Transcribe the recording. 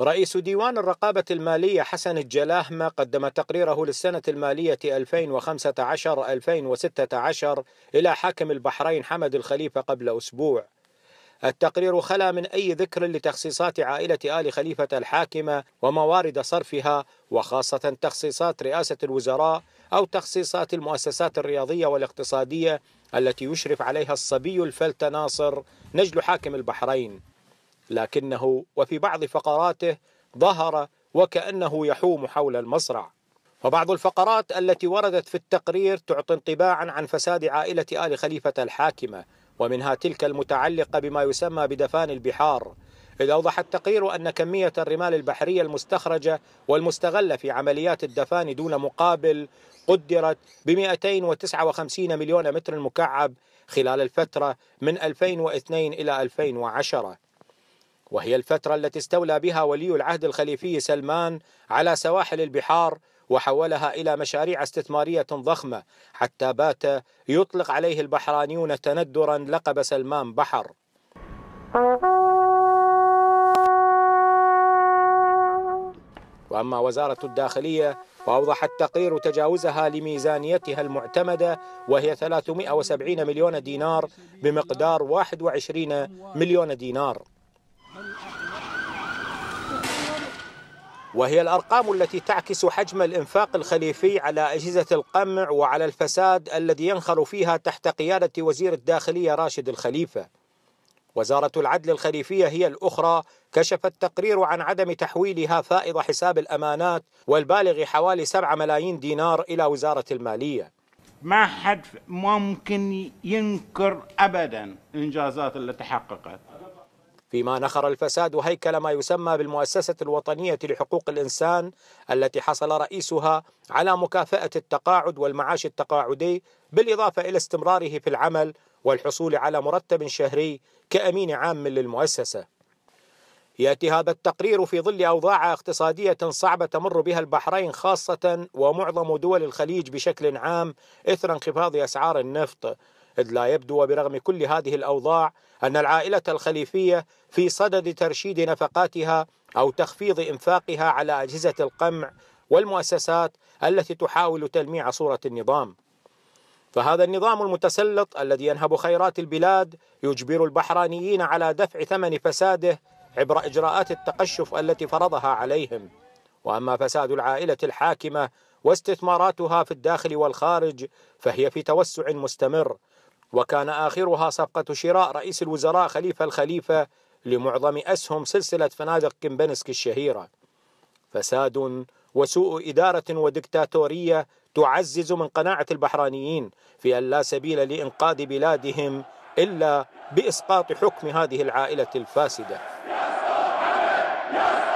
رئيس ديوان الرقابة المالية حسن الجلاهمة قدم تقريره للسنة المالية 2015-2016 إلى حاكم البحرين حمد الخليفة قبل أسبوع التقرير خلا من أي ذكر لتخصيصات عائلة آل خليفة الحاكمة وموارد صرفها وخاصة تخصيصات رئاسة الوزراء أو تخصيصات المؤسسات الرياضية والاقتصادية التي يشرف عليها الصبي الفلت ناصر نجل حاكم البحرين لكنه وفي بعض فقراته ظهر وكأنه يحوم حول المصرع وبعض الفقرات التي وردت في التقرير تعطي انطباعا عن فساد عائلة آل خليفة الحاكمة ومنها تلك المتعلقة بما يسمى بدفان البحار إذ أوضح التقرير أن كمية الرمال البحرية المستخرجة والمستغلة في عمليات الدفان دون مقابل قدرت ب 259 مليون متر مكعب خلال الفترة من 2002 إلى 2010 وهي الفترة التي استولى بها ولي العهد الخليفي سلمان على سواحل البحار وحولها إلى مشاريع استثمارية ضخمة حتى بات يطلق عليه البحرانيون تندرا لقب سلمان بحر وأما وزارة الداخلية فأوضح التقرير تجاوزها لميزانيتها المعتمدة وهي 370 مليون دينار بمقدار 21 مليون دينار وهي الأرقام التي تعكس حجم الإنفاق الخليفي على أجهزة القمع وعلى الفساد الذي ينخر فيها تحت قيادة وزير الداخلية راشد الخليفة وزارة العدل الخليفية هي الأخرى كشف التقرير عن عدم تحويلها فائض حساب الأمانات والبالغ حوالي 7 ملايين دينار إلى وزارة المالية ما حد ممكن ينكر أبدا إنجازات اللي تحققت فيما نخر الفساد هيكل ما يسمى بالمؤسسة الوطنية لحقوق الإنسان التي حصل رئيسها على مكافأة التقاعد والمعاش التقاعدي بالإضافة إلى استمراره في العمل والحصول على مرتب شهري كأمين عام للمؤسسة ياتي هذا التقرير في ظل اوضاع اقتصاديه صعبه تمر بها البحرين خاصه ومعظم دول الخليج بشكل عام اثر انخفاض اسعار النفط إذ لا يبدو برغم كل هذه الأوضاع أن العائلة الخليفية في صدد ترشيد نفقاتها أو تخفيض إنفاقها على أجهزة القمع والمؤسسات التي تحاول تلميع صورة النظام فهذا النظام المتسلط الذي ينهب خيرات البلاد يجبر البحرانيين على دفع ثمن فساده عبر إجراءات التقشف التي فرضها عليهم وأما فساد العائلة الحاكمة واستثماراتها في الداخل والخارج فهي في توسع مستمر وكان آخرها صفقة شراء رئيس الوزراء خليفة الخليفة لمعظم أسهم سلسلة فنادق كمبنسك الشهيرة فساد وسوء إدارة ودكتاتورية تعزز من قناعة البحرانيين في أن لا سبيل لإنقاذ بلادهم إلا بإسقاط حكم هذه العائلة الفاسدة